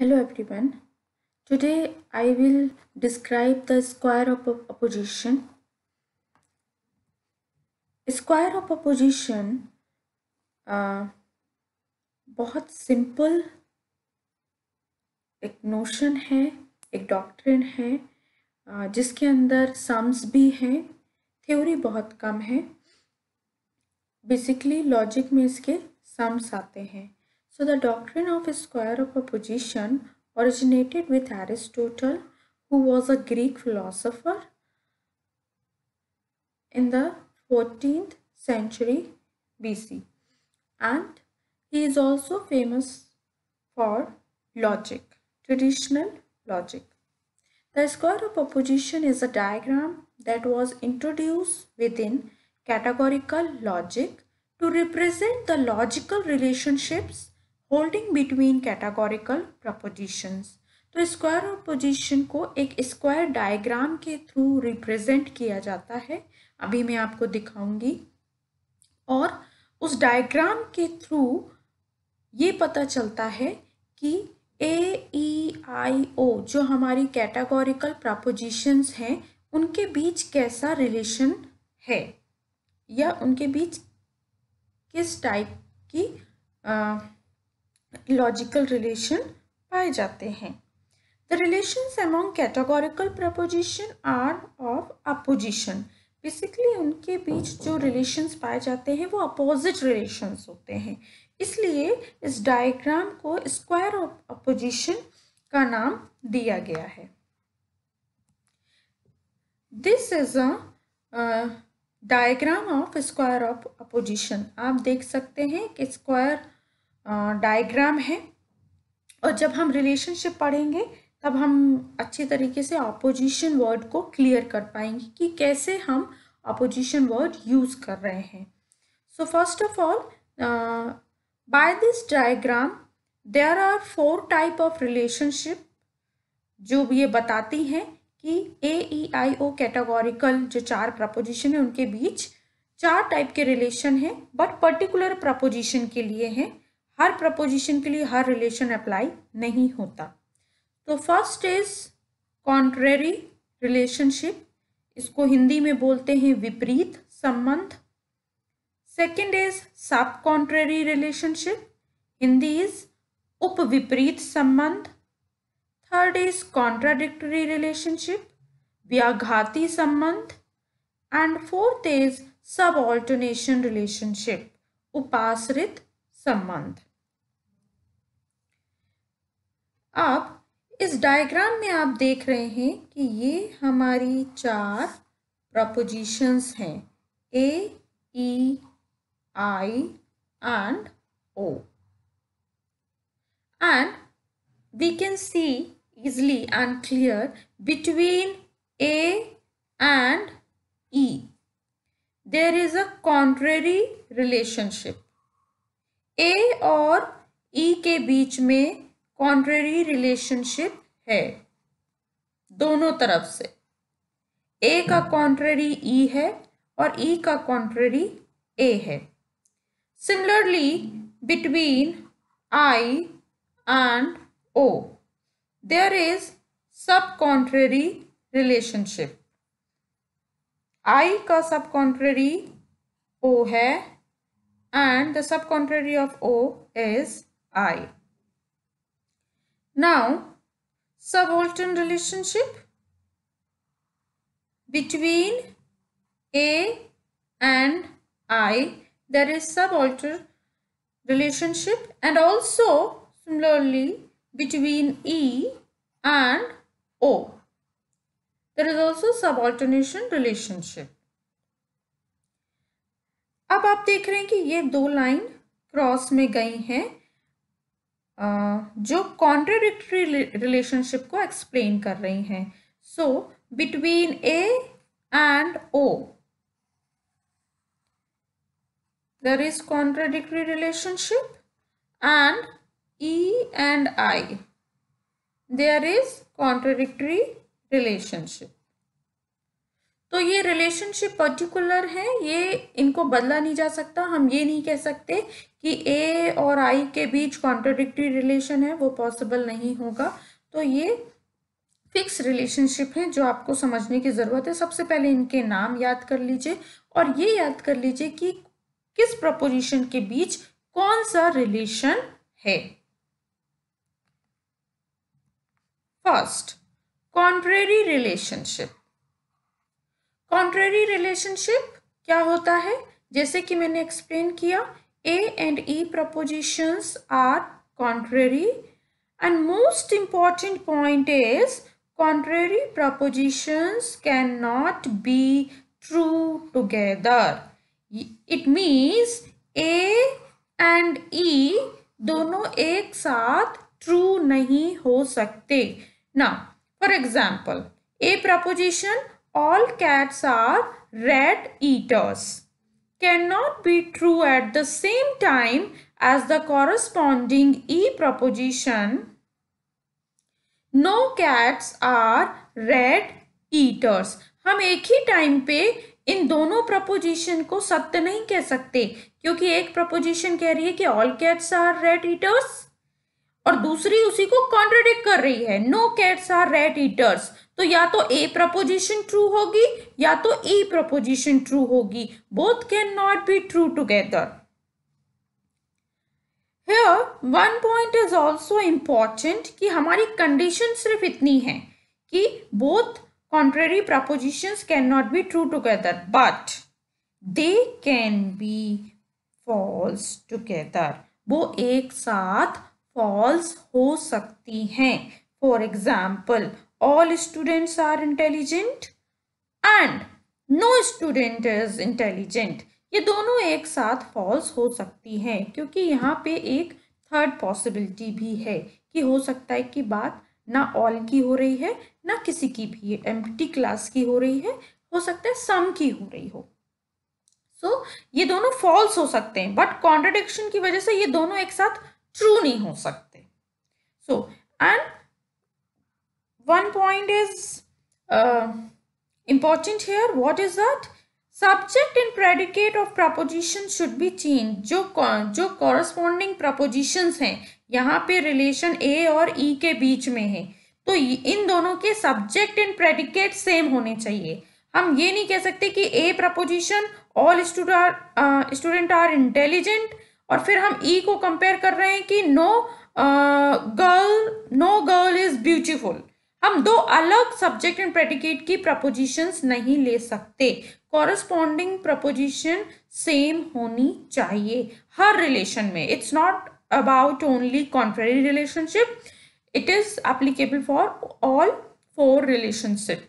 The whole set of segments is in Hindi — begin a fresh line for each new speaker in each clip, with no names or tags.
Hello everyone. Today I will describe the square of opposition. Square of opposition uh, बहुत सिंपल एक नोशन है एक डॉक्ट्रिन है uh, जिसके अंदर सम्स भी हैं थ्योरी बहुत कम है बेसिकली लॉजिक में इसके सम्स आते हैं So the doctrine of square of opposition originated with Aristotle who was a Greek philosopher in the 14th century BC and he is also famous for logic, traditional logic. The square of opposition is a diagram that was introduced within categorical logic to represent the logical relationships holding between categorical propositions तो स्क्वायर और पोजिशन को एक स्क्वायर डायग्राम के थ्रू रिप्रेजेंट किया जाता है अभी मैं आपको दिखाऊंगी और उस डायग्राम के थ्रू ये पता चलता है कि ए ई आई ओ जो हमारी कैटागोरिकल प्रपोजिशंस हैं उनके बीच कैसा रिलेशन है या उनके बीच किस टाइप की आ, लॉजिकल रिलेशन पाए जाते हैं the relation among categorical proposition are of opposition basically उनके बीच जो रिलेशन पाए जाते हैं वो अपोजिट रिलेशन होते हैं इसलिए इस डायग्राम को स्क्वायर ऑफ अपोजिशन का नाम दिया गया है this is a diagram of square of opposition आप देख सकते हैं कि स्क्वायर डायग्राम है और जब हम रिलेशनशिप पढ़ेंगे तब हम अच्छे तरीके से अपोजिशन वर्ड को क्लियर कर पाएंगे कि कैसे हम अपोजिशन वर्ड यूज़ कर रहे हैं so first of all by this diagram there are four type of relationship जो ये बताती हैं कि ए ई आई ओ कैटेगोरिकल जो चार प्रपोजिशन है उनके बीच चार टाइप के रिलेशन हैं बट पर्टिकुलर प्रपोजिशन के लिए हैं हर प्रपोजिशन के लिए हर रिलेशन अप्लाई नहीं होता तो फर्स्ट इज कॉन्ट्रेरी रिलेशनशिप इसको हिंदी में बोलते हैं विपरीत संबंध second is subcontrary relationship Hindi is उप विपरीत संबंध थर्ड इज कॉन्ट्राडिक्टरी रिलेशनशिप व्याघाती संबंध and fourth is subalternation relationship उपासरित संबंध अब इस डायग्राम में आप देख रहे हैं कि ये हमारी चार प्रपोजिशंस हैं A E I and O and we can see easily and clear between A and E there is a contrary relationship A और ई e के बीच में कॉन्ट्रेरी रिलेशनशिप है दोनों तरफ से ए का कॉन्ट्रेरी ई e है और ई e का कॉन्ट्रेरी ए है similarly between I and O there is subcontrary relationship I का सब कॉन्ट्रेरी ओ है and the subcontrary of O is I Now, subaltern relationship between A and I, there is subaltern relationship and also similarly between E and O. There is also subalternation relationship. अब आप देख रहे हैं कि ये दो लाइन क्रॉस में गई हैं जो कॉन्ट्रोडिक्टरी रिलेशनशिप को एक्सप्लेन कर रही हैं so between A and O there is contradictory relationship and E and I there is contradictory relationship तो ये रिलेशनशिप पर्टिकुलर है ये इनको बदला नहीं जा सकता हम ये नहीं कह सकते कि ए और आई के बीच कॉन्ट्रोडिक्टी रिलेशन है वो पॉसिबल नहीं होगा तो ये फिक्स रिलेशनशिप है जो आपको समझने की ज़रूरत है सबसे पहले इनके नाम याद कर लीजिए और ये याद कर लीजिए कि किस प्रपोजिशन के बीच कौन सा रिलेशन है first contrary relationship contrary relationship क्या होता है जैसे कि मैंने एक्सप्लेन किया A and E propositions are contrary and most important point is contrary propositions can not be true together it means A and E दोनों एक साथ ट्रू नहीं हो सकते ना for example A proposition all cats are rat eaters cannot be true at the same time as the corresponding e proposition no cats are rat eaters हम एक ही टाइम पे इन दोनों प्रपोजिशन को सत्य नहीं कह सकते क्योंकि एक प्रपोजिशन कह रही है कि all cats are rat eaters और दूसरी उसी को कॉन्ट्रोडिक्ट कर रही है no cats are rat eaters तो या तो ए प्रपोजिशन ट्रू होगी या तो ई प्रपोजिशन ट्रू होगी both can not be true together here one point is also important कि हमारी कंडीशन सिर्फ इतनी है कि both contrary proposition can not be true together but they can be false together वो एक साथ फॉल्स हो सकती हैं for example all students are intelligent and no student is intelligent ये दोनों एक साथ फॉल्स हो सकती हैं क्योंकि यहाँ पे एक थर्ड पॉसिबिलिटी भी है कि हो सकता है कि बात ना ऑल की हो रही है ना किसी की भी टी क्लास की हो रही है हो सकता है सम की हो रही हो सो so, ये दोनों फॉल्स हो सकते हैं बट कॉन्ट्रडिक्शन की वजह से ये दोनों एक साथ ट्रू नहीं हो सकते so and one point is important here what is that subject in predicate of proposition should be change जो जो कॉरस्पॉन्डिंग प्रपोजिशंस हैं यहाँ पे रिलेशन ए और ई e के बीच में है तो इन दोनों के सब्जेक्ट इन प्रेडिकेट सेम होने चाहिए हम ये नहीं कह सकते कि A proposition all student student are intelligent और फिर हम ई e को कंपेयर कर रहे हैं कि no girl no girl is beautiful हम दो अलग सब्जेक्ट एंड प्रेडिकेट की प्रपोजिशंस नहीं ले सकते कॉरस्पॉन्डिंग प्रपोजिशन सेम होनी चाहिए हर रिलेशन में it's not about only contrary relationship it is applicable for all four relationship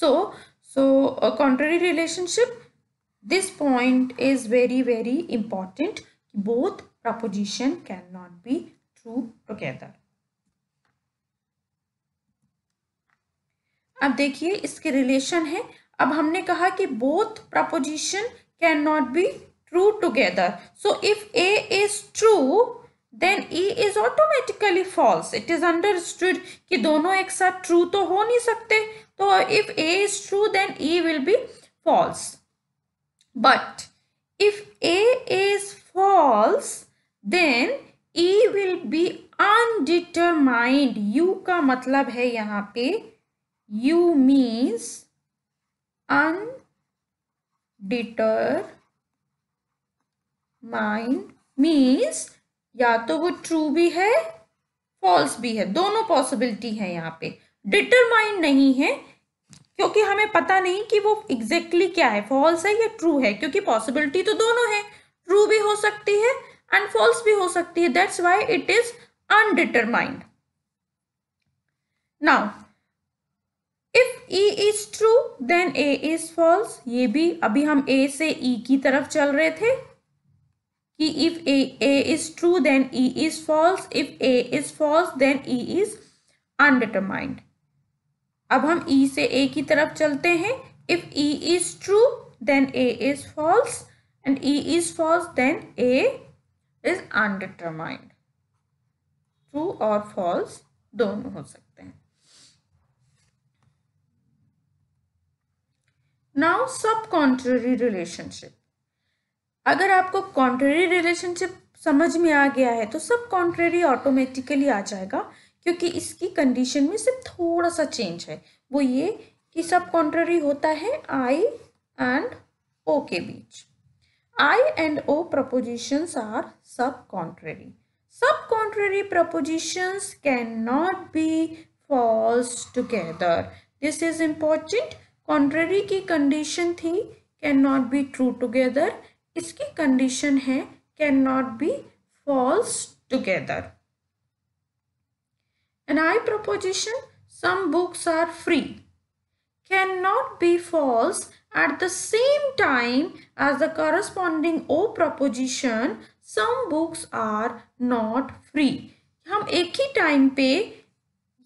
so so contrary relationship this point is very very important both proposition can not be true together अब देखिए इसके रिलेशन है अब हमने कहा कि both proposition can not be true together so if A is true then E is automatically false it is understood कि दोनों एक साथ ट्रू तो हो नहीं सकते तो if A is true then E will be false But if A is false, then E will be undetermined U का मतलब है यहाँ पे U means undetermined means या तो वो ट्रू भी है फॉल्स भी है दोनों पॉसिबिलिटी है यहाँ पे डिटरमाइंड नहीं है क्योंकि हमें पता नहीं कि वो एग्जैक्टली exactly क्या है फॉल्स है या ट्रू है क्योंकि पॉसिबिलिटी तो दोनों है ट्रू भी हो सकती है एंड फॉल्स भी हो सकती है that's why it is undetermined now if E is true then A is false ये भी अभी हम ए से ई e की तरफ चल रहे थे कि if A A is true then E is false if A is false then E is undetermined अब हम ई e से ए की तरफ चलते हैं if E is true then A is false and E is false then A is undetermined true और फॉल्स दोनों हो सकते हैं नाउ सब कॉन्ट्ररी रिलेशनशिप अगर आपको कॉन्ट्ररी रिलेशनशिप समझ में आ गया है तो सब कॉन्ट्रेरी ऑटोमेटिकली आ जाएगा क्योंकि इसकी कंडीशन में सिर्फ थोड़ा सा चेंज है वो ये कि सब कॉन्ट्ररी होता है आई एंड ओ के बीच I and O propositions are subcontrary subcontrary propositions can not be false together this is important contrary की कंडीशन थी can not be true together इसकी कंडीशन है can not be false together An I proposition, some books are free, cannot be false at the same time as the corresponding O proposition, some books are not free. हम एक ही टाइम पे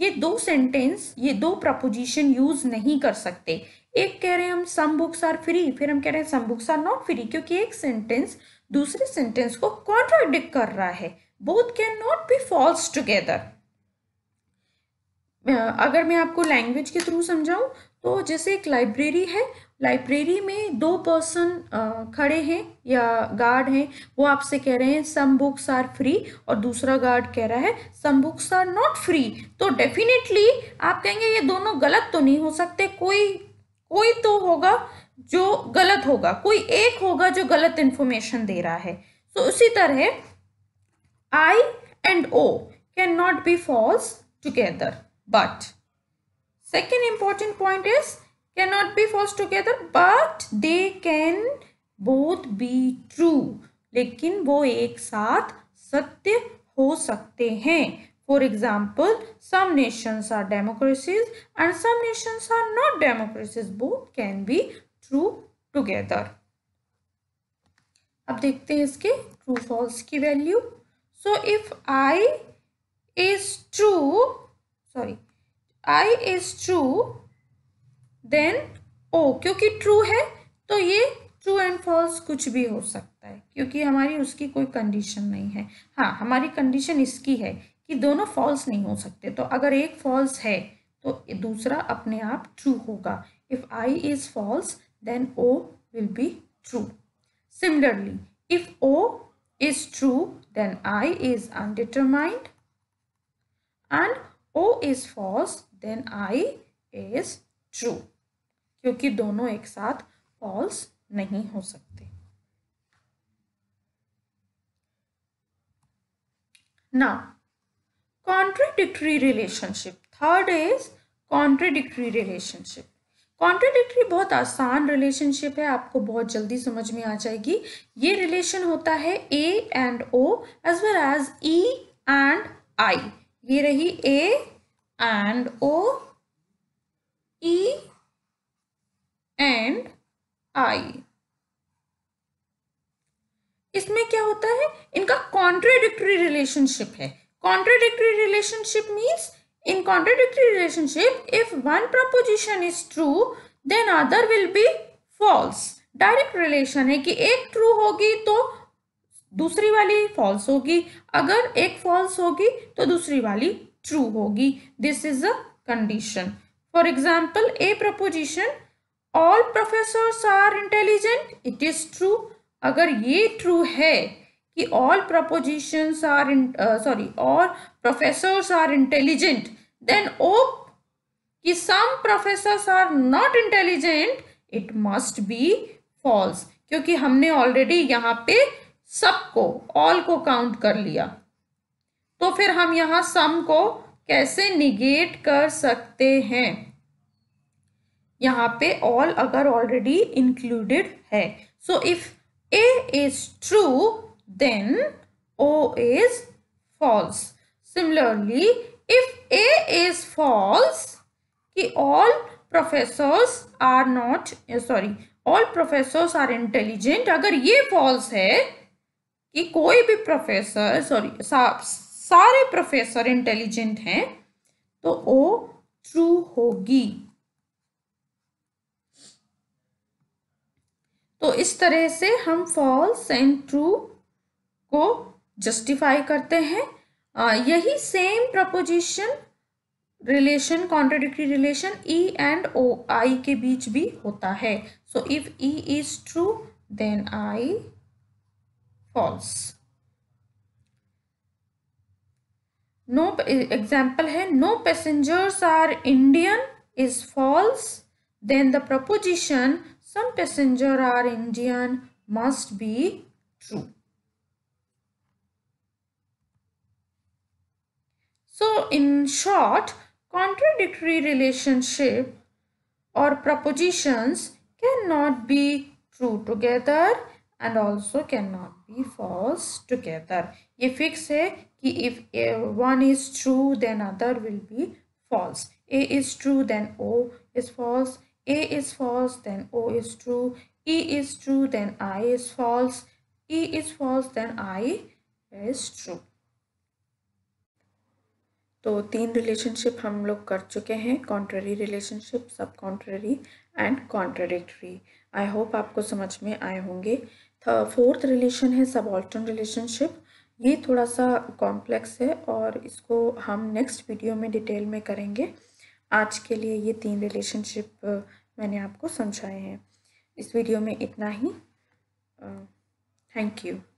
ये दो सेंटेंस ये दो प्रपोजिशन यूज नहीं कर सकते एक कह रहे हैं हम सम बुक्स आर फ्री फिर हम कह रहे हैं some books are not free क्योंकि एक सेंटेंस दूसरे सेंटेंस को कॉन्ट्राडिक्ट कर रहा है both can not be false together अगर मैं आपको लैंग्वेज के थ्रू समझाऊं तो जैसे एक लाइब्रेरी है लाइब्रेरी में दो पर्सन खड़े हैं या गार्ड हैं वो आपसे कह रहे हैं सम बुक्स आर फ्री और दूसरा गार्ड कह रहा है some books are not free तो डेफिनेटली आप कहेंगे ये दोनों गलत तो नहीं हो सकते कोई कोई तो होगा जो गलत होगा कोई एक होगा जो गलत इंफॉर्मेशन दे रहा है सो तो so, उसी तरह I and O can not be false together but. Second important point is cannot be false together but they can both be true. lekin wo ek sath satya ho sakte hain For example, some nations are democracies and some nations are not democracies. Both can be true together. ab dekhte hain iske true false ki value So if I is true sorry I is true then O क्योंकि ट्रू है तो ये ट्रू एंड फॉल्स कुछ भी हो सकता है क्योंकि हमारी उसकी कोई कंडीशन नहीं है हाँ हमारी कंडीशन इसकी है कि दोनों फॉल्स नहीं हो सकते तो अगर एक फॉल्स है तो दूसरा अपने आप ट्रू होगा if I is false then O will be true similarly if O is true then I is undetermined and O is false then I is true क्योंकि दोनों एक साथ फॉल्स नहीं हो सकते ना contradictory relationship third is contradictory relationship contradictory बहुत आसान रिलेशनशिप है आपको बहुत जल्दी समझ में आ जाएगी ये रिलेशन होता है A and O as well as E and I ये रही ए एंड ओ ई एंड आई इसमें क्या होता है इनका कॉन्ट्रेडिक्ट्री रिलेशनशिप है contradictory relationship means in contradictory relationship if one proposition is true then other will be false direct relation है कि एक ट्रू होगी तो दूसरी वाली फॉल्स होगी अगर एक फॉल्स होगी तो दूसरी वाली ट्रू होगी this is a condition for example A proposition all professor are intelligent it is true अगर ये ट्रू है कि all propositions are sorry all professors are intelligent then O कि some professor are not intelligent it must be false क्योंकि हमने ऑलरेडी यहाँ पे सबको ऑल को काउंट कर लिया तो फिर हम यहां सम को कैसे निगेट कर सकते हैं यहां पे ऑल अगर ऑलरेडी इंक्लूडेड है so if A is true then O is false similarly if A is false कि all professors are not sorry all professors are intelligent अगर ये फॉल्स है कि कोई भी प्रोफेसर सॉरी सा, सारे प्रोफेसर इंटेलिजेंट हैं तो ओ ट्रू होगी तो इस तरह से हम फॉल्स एंड ट्रू को जस्टिफाई करते हैं आ, यही same proposition relation contradictory relation E and O I के बीच भी होता है so if E is true then I false no example hai no passengers are indian is false then the proposition some passenger are indian must be true so in short contradictory relationship or propositions cannot be true together and also can not be false together ये फिक्स है कि if one is true then other will be false A is true then O is false A is false then O is true E is true then I is false E is false then I is true तो तीन रिलेशनशिप हम लोग कर चुके हैं contrary relationship subcontrary and contradictory I hope आपको समझ में आए होंगे फोर्थ रिलेशन है सबॉल्टन रिलेशनशिप ये थोड़ा सा कॉम्प्लेक्स है और इसको हम नेक्स्ट वीडियो में डिटेल में करेंगे आज के लिए ये तीन रिलेशनशिप मैंने आपको समझाए हैं इस वीडियो में इतना ही थैंक यू